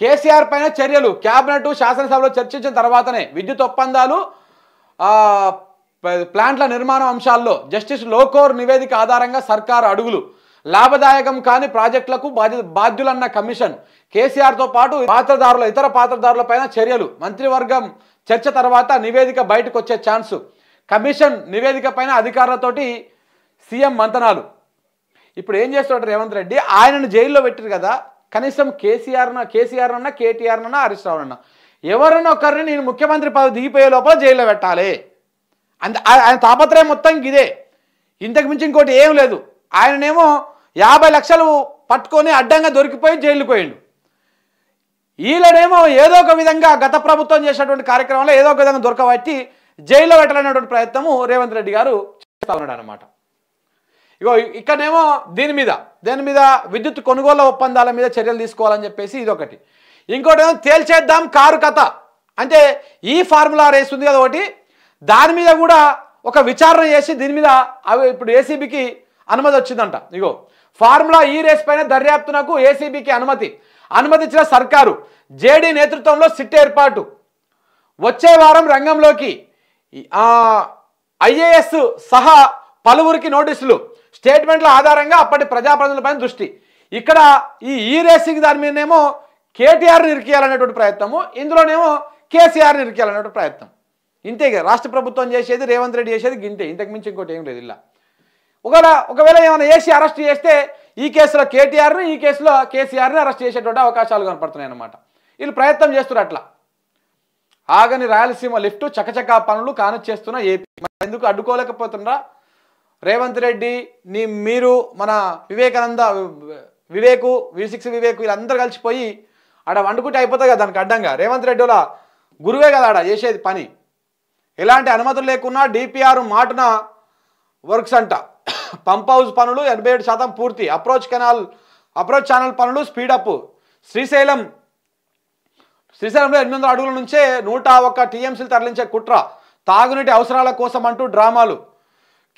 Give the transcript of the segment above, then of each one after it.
కేసీఆర్ పైన చర్యలు క్యాబినెట్ శాసనసభలో చర్చించిన తర్వాతనే విద్యుత్ ఒప్పందాలు ప్లాంట్ల నిర్మాణం అంశాల్లో జస్టిస్ లోకోర్ నివేదిక ఆధారంగా సర్కారు అడుగులు లాభదాయకం కాని ప్రాజెక్టులకు బాధ్య బాధ్యులన్న కమిషన్ కేసీఆర్తో పాటు పాత్రదారుల ఇతర పాత్రదారులపైన చర్యలు మంత్రివర్గం చర్చ తర్వాత నివేదిక బయటకు వచ్చే ఛాన్సు కమిషన్ నివేదిక పైన అధికారులతోటి సీఎం మంతనాలు ఇప్పుడు ఏం చేస్తున్నాడు రేవంత్ రెడ్డి ఆయనను జైల్లో పెట్టారు కదా కనీసం కేసీఆర్ కేసీఆర్ అన్నా కేటీఆర్ అన్నా హరీష్ రావు ఎవరైనా ఒకరిని నేను ముఖ్యమంత్రి పదవి దిగిపోయే లోపల జైల్లో పెట్టాలి అంత ఆయన తాపత్రయం మొత్తం ఇదే ఇంతకు మించి ఇంకోటి ఏం లేదు ఆయననేమో యాభై లక్షలు పట్టుకొని అడ్డంగా దొరికిపోయి జైలుకి పోయిండు వీళ్ళనేమో ఏదో ఒక విధంగా గత ప్రభుత్వం చేసినటువంటి కార్యక్రమంలో ఏదో ఒక విధంగా దొరకబట్టి జైల్లో పెట్టాలనేటువంటి ప్రయత్నము రేవంత్ రెడ్డి గారు చేస్తా ఉన్నాడు అనమాట ఇగో ఇక్కడనేమో దీని మీద దేని మీద విద్యుత్ కొనుగోలు ఒప్పందాల మీద చర్యలు తీసుకోవాలని చెప్పేసి ఇదొకటి ఇంకోటేమో తేల్చేద్దాం కారు కథ అంటే ఈ ఫార్ములా రేస్ ఉంది కదా ఒకటి దాని మీద కూడా ఒక విచారణ చేసి దీని మీద అవి ఇప్పుడు ఏసీబీకి అనుమతి వచ్చిందంట ఇగో ఫార్ములా ఈ రేస్ పైన దర్యాప్తునకు ఏసీబీకి అనుమతి అనుమతించిన సర్కారు జేడీ నేతృత్వంలో సిట్ ఏర్పాటు వచ్చే వారం రంగంలోకి ఐఏఎస్ సహా పలువురికి నోటీసులు స్టేట్మెంట్ల ఆధారంగా అప్పటి ప్రజాప్రతినిధులపైన దృష్టి ఇక్కడ ఈ ఈ రేసింగ్ దాని మీదనేమో కేటీఆర్ని ఇరికేయాలనేటువంటి ప్రయత్నము ఇందులోనేమో కేసీఆర్ని ఇరికేయాలనేటువంటి ప్రయత్నం ఇంతే రాష్ట్ర ప్రభుత్వం చేసేది రేవంత్ రెడ్డి చేసేది గింతే ఇంతకుమించి ఇంకోటి ఏం లేదు ఇలా ఒకవేళ ఒకవేళ ఏమైనా వేసి అరెస్ట్ చేస్తే ఈ కేసులో కేటీఆర్ని ఈ కేసులో కేసీఆర్ని అరెస్ట్ చేసేటువంటి అవకాశాలు కనపడుతున్నాయి అన్నమాట వీళ్ళు ప్రయత్నం చేస్తున్నారు అట్లా ఆగని రాయలసీమ లిఫ్ట్ చకచకా పనులు కానొచ్చేస్తున్న ఏపీ ఎందుకు అడ్డుకోలేకపోతున్నారా రేవంత్ రెడ్డి నీ మీరు మన వివేకానంద వివేకు వి సిక్స్ వివేకు వీళ్ళందరూ కలిసిపోయి ఆడ వండుకుంటే అయిపోతుంది కదా దానికి అడ్డంగా రేవంత్ రెడ్డి వాళ్ళ గురువే కదా ఆడ చేసేది పని ఎలాంటి అనుమతులు లేకున్నా డిపిఆర్ మాటున వర్క్స్ అంట పంప్ హౌస్ పనులు ఎనభై ఏడు శాతం పూర్తి అప్రోచ్ కెనాల్ అప్రోచ్ ఛానల్ పనులు స్పీడప్ శ్రీశైలం శ్రీశైలంలో ఎనిమిది వందల అడుగుల నుంచే నూట ఒక్క టీఎంసీలు తరలించే కుట్ర తాగునీటి అవసరాల కోసం అంటూ డ్రామాలు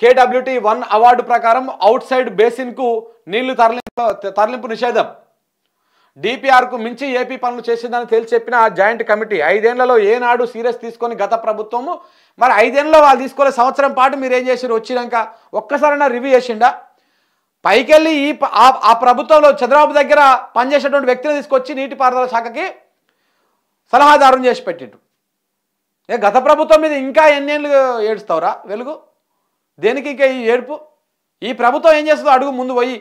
కేడబ్ల్యూటీ వన్ అవార్డు ప్రకారం అవుట్ సైడ్ బేసిన్కు నీళ్లు తరలింపు తరలింపు నిషేధం డిపిఆర్కు మించి ఏపీ పనులు చేసిందని తేల్చి చెప్పిన జాయింట్ కమిటీ ఐదేళ్లలో ఏనాడు సీరియస్ తీసుకొని గత ప్రభుత్వము మరి ఐదేళ్లలో వాళ్ళు తీసుకునే సంవత్సరం పాటు మీరు ఏం చేసారు వచ్చినాక ఒక్కసారైనా రివ్యూ చేసిండా పైకెళ్ళి ఈ ఆ ప్రభుత్వంలో చంద్రబాబు దగ్గర పనిచేసేటువంటి వ్యక్తిని తీసుకొచ్చి నీటిపారుదల శాఖకి సలహాదారం చేసి పెట్టిండు గత ప్రభుత్వం మీద ఇంకా ఎన్నేళ్ళు ఏడుస్తావురా వెలుగు దేనికి ఇంకా ఈ ఏడుపు ఈ ప్రభుత్వం ఏం చేస్తుందో అడుగు ముందు పోయి